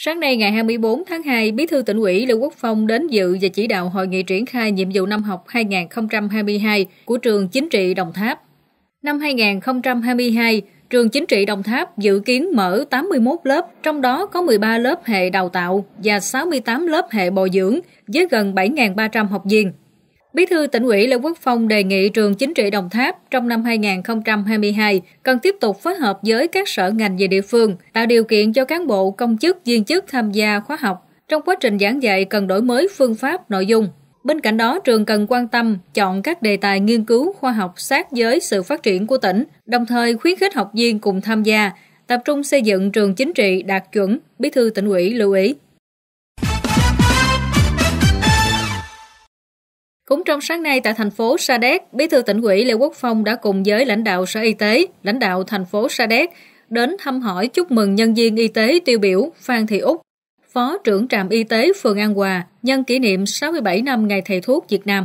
Sáng nay ngày 24 tháng 2, Bí thư tỉnh ủy Lê Quốc Phong đến dự và chỉ đạo hội nghị triển khai nhiệm vụ năm học 2022 của trường chính trị Đồng Tháp. Năm 2022, trường chính trị Đồng Tháp dự kiến mở 81 lớp, trong đó có 13 lớp hệ đào tạo và 68 lớp hệ bồi dưỡng với gần 7.300 học viên. Bí thư tỉnh ủy Lê Quốc Phong đề nghị trường chính trị Đồng Tháp trong năm 2022 cần tiếp tục phối hợp với các sở ngành về địa phương, tạo điều kiện cho cán bộ, công chức, viên chức tham gia khóa học. Trong quá trình giảng dạy cần đổi mới phương pháp, nội dung. Bên cạnh đó, trường cần quan tâm chọn các đề tài nghiên cứu khoa học sát với sự phát triển của tỉnh, đồng thời khuyến khích học viên cùng tham gia, tập trung xây dựng trường chính trị đạt chuẩn, bí thư tỉnh ủy lưu ý. Cũng trong sáng nay tại thành phố Sa Đéc, Bí thư tỉnh ủy Lê Quốc Phong đã cùng với lãnh đạo Sở Y tế, lãnh đạo thành phố Sa Đéc đến thăm hỏi chúc mừng nhân viên y tế tiêu biểu Phan Thị Úc, Phó trưởng trạm y tế phường An Hòa nhân kỷ niệm 67 năm Ngày Thầy Thuốc Việt Nam.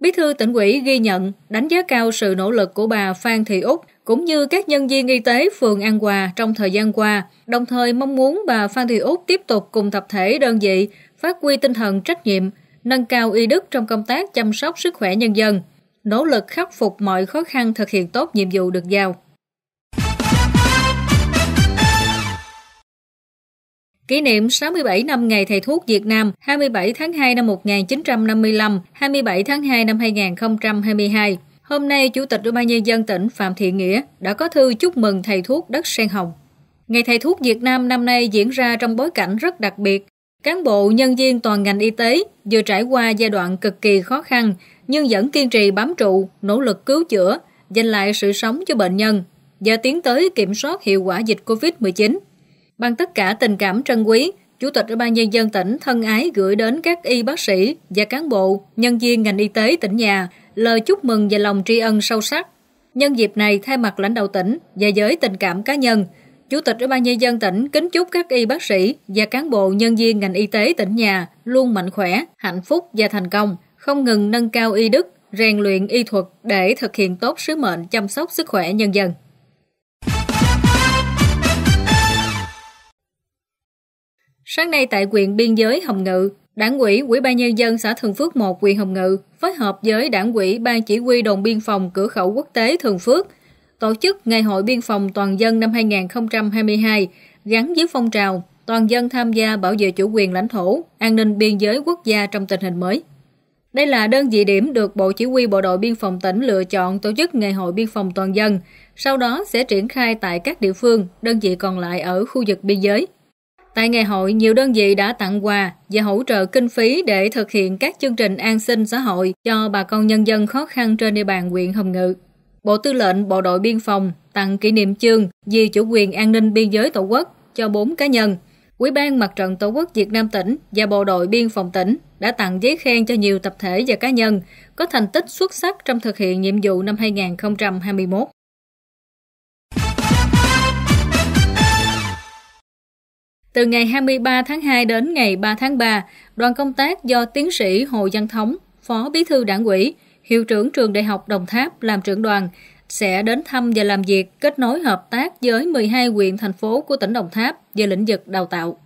Bí thư tỉnh ủy ghi nhận, đánh giá cao sự nỗ lực của bà Phan Thị Úc cũng như các nhân viên y tế phường An Hòa trong thời gian qua, đồng thời mong muốn bà Phan Thị Úc tiếp tục cùng tập thể đơn vị phát huy tinh thần trách nhiệm, nâng cao y đức trong công tác chăm sóc sức khỏe nhân dân, nỗ lực khắc phục mọi khó khăn thực hiện tốt nhiệm vụ được giao. Kỷ niệm 67 năm Ngày Thầy Thuốc Việt Nam 27 tháng 2 năm 1955, 27 tháng 2 năm 2022. Hôm nay, Chủ tịch Ủy ban Nhân dân tỉnh Phạm Thị Nghĩa đã có thư chúc mừng Thầy Thuốc Đất Sen Hồng. Ngày Thầy Thuốc Việt Nam năm nay diễn ra trong bối cảnh rất đặc biệt Cán bộ, nhân viên toàn ngành y tế vừa trải qua giai đoạn cực kỳ khó khăn nhưng vẫn kiên trì bám trụ, nỗ lực cứu chữa, giành lại sự sống cho bệnh nhân và tiến tới kiểm soát hiệu quả dịch COVID-19. Bằng tất cả tình cảm trân quý, Chủ tịch Ủy ban Nhân dân tỉnh thân ái gửi đến các y bác sĩ và cán bộ, nhân viên ngành y tế tỉnh nhà lời chúc mừng và lòng tri ân sâu sắc. Nhân dịp này, thay mặt lãnh đạo tỉnh và giới tình cảm cá nhân, Chủ tịch Ủy ban Nhân dân tỉnh kính chúc các y bác sĩ và cán bộ nhân viên ngành y tế tỉnh nhà luôn mạnh khỏe, hạnh phúc và thành công, không ngừng nâng cao y đức, rèn luyện y thuật để thực hiện tốt sứ mệnh chăm sóc sức khỏe nhân dân. Sáng nay tại huyện biên giới Hồng Ngự, Đảng ủy Ủy ban nhân dân xã Thường Phước 1 huyện Hồng Ngự phối hợp với Đảng ủy Ban chỉ huy đồn biên phòng cửa khẩu quốc tế Thường Phước tổ chức Ngày hội Biên phòng Toàn dân năm 2022 gắn với phong trào toàn dân tham gia bảo vệ chủ quyền lãnh thổ, an ninh biên giới quốc gia trong tình hình mới. Đây là đơn vị điểm được Bộ Chỉ huy Bộ đội Biên phòng tỉnh lựa chọn tổ chức Ngày hội Biên phòng Toàn dân, sau đó sẽ triển khai tại các địa phương, đơn vị còn lại ở khu vực biên giới. Tại ngày hội, nhiều đơn vị đã tặng quà và hỗ trợ kinh phí để thực hiện các chương trình an sinh xã hội cho bà con nhân dân khó khăn trên địa bàn huyện Hồng Ngự. Bộ Tư lệnh Bộ đội Biên phòng tặng kỷ niệm chương vì chủ quyền an ninh biên giới Tổ quốc cho 4 cá nhân. Ủy ban Mặt trận Tổ quốc Việt Nam tỉnh và Bộ đội Biên phòng tỉnh đã tặng giấy khen cho nhiều tập thể và cá nhân có thành tích xuất sắc trong thực hiện nhiệm vụ năm 2021. Từ ngày 23 tháng 2 đến ngày 3 tháng 3, đoàn công tác do tiến sĩ Hồ Văn Thống, Phó Bí thư Đảng ủy, Hiệu trưởng trường Đại học Đồng Tháp làm trưởng đoàn sẽ đến thăm và làm việc kết nối hợp tác với 12 huyện thành phố của tỉnh Đồng Tháp về lĩnh vực đào tạo.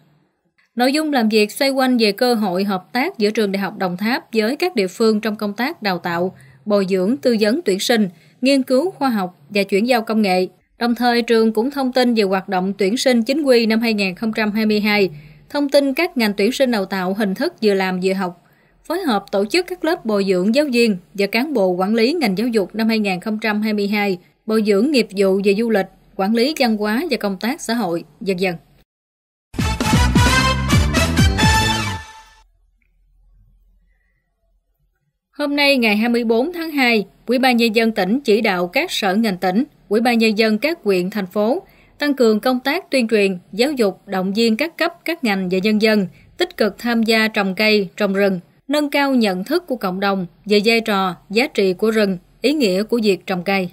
Nội dung làm việc xoay quanh về cơ hội hợp tác giữa trường Đại học Đồng Tháp với các địa phương trong công tác đào tạo, bồi dưỡng, tư vấn tuyển sinh, nghiên cứu khoa học và chuyển giao công nghệ. Đồng thời, trường cũng thông tin về hoạt động tuyển sinh chính quy năm 2022, thông tin các ngành tuyển sinh đào tạo hình thức vừa làm vừa học phối hợp tổ chức các lớp bồi dưỡng giáo viên và cán bộ quản lý ngành giáo dục năm 2022, bồi dưỡng nghiệp vụ về du lịch, quản lý văn hóa và công tác xã hội, dần dần. Hôm nay ngày 24 tháng 2, Ủy ban nhân dân tỉnh chỉ đạo các sở ngành tỉnh, Ủy ban nhân dân các huyện thành phố tăng cường công tác tuyên truyền, giáo dục, động viên các cấp, các ngành và nhân dân tích cực tham gia trồng cây, trồng rừng, nâng cao nhận thức của cộng đồng về vai trò, giá trị của rừng, ý nghĩa của việc trồng cây.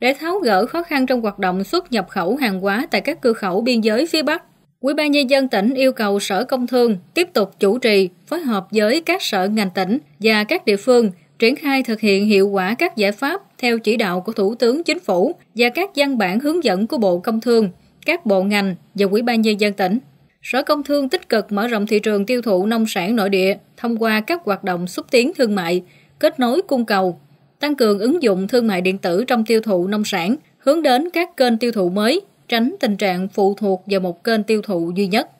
Để tháo gỡ khó khăn trong hoạt động xuất nhập khẩu hàng hóa tại các cửa khẩu biên giới phía Bắc, Ủy ban nhân dân tỉnh yêu cầu Sở Công Thương tiếp tục chủ trì, phối hợp với các sở ngành tỉnh và các địa phương triển khai thực hiện hiệu quả các giải pháp theo chỉ đạo của Thủ tướng Chính phủ và các văn bản hướng dẫn của Bộ Công Thương, các bộ ngành và Ủy ban nhân dân tỉnh. Sở Công Thương tích cực mở rộng thị trường tiêu thụ nông sản nội địa thông qua các hoạt động xúc tiến thương mại, kết nối cung cầu, tăng cường ứng dụng thương mại điện tử trong tiêu thụ nông sản, hướng đến các kênh tiêu thụ mới, tránh tình trạng phụ thuộc vào một kênh tiêu thụ duy nhất.